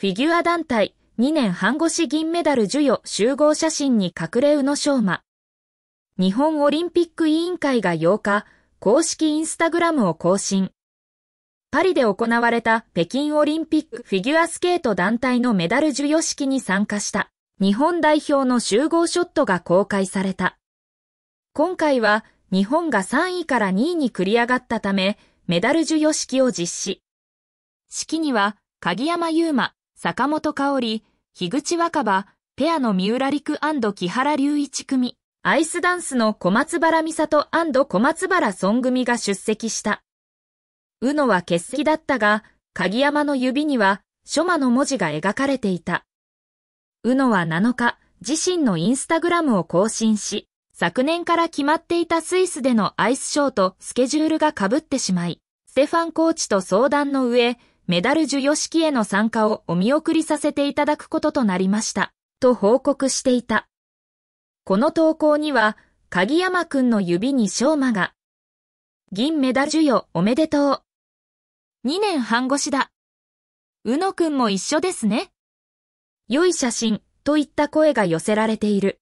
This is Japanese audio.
フィギュア団体、2年半越し銀メダル授与集合写真に隠れ宇野昌磨。日本オリンピック委員会が8日、公式インスタグラムを更新。パリで行われた北京オリンピックフィギュアスケート団体のメダル授与式に参加した日本代表の集合ショットが公開された。今回は日本が3位から2位に繰り上がったためメダル授与式を実施。式には鍵山優真、坂本香織、樋口若葉、ペアの三浦陸木原隆一組、アイスダンスの小松原美里小松原孫組が出席した。うのは欠席だったが、鍵山の指には、書魔の文字が描かれていた。うのは7日、自身のインスタグラムを更新し、昨年から決まっていたスイスでのアイスショーとスケジュールが被ってしまい、ステファンコーチと相談の上、メダル授与式への参加をお見送りさせていただくこととなりました、と報告していた。この投稿には、鍵山くんの指に昌磨が、銀メダル授与おめでとう。2年半越しだ。うのくんも一緒ですね。良い写真といった声が寄せられている。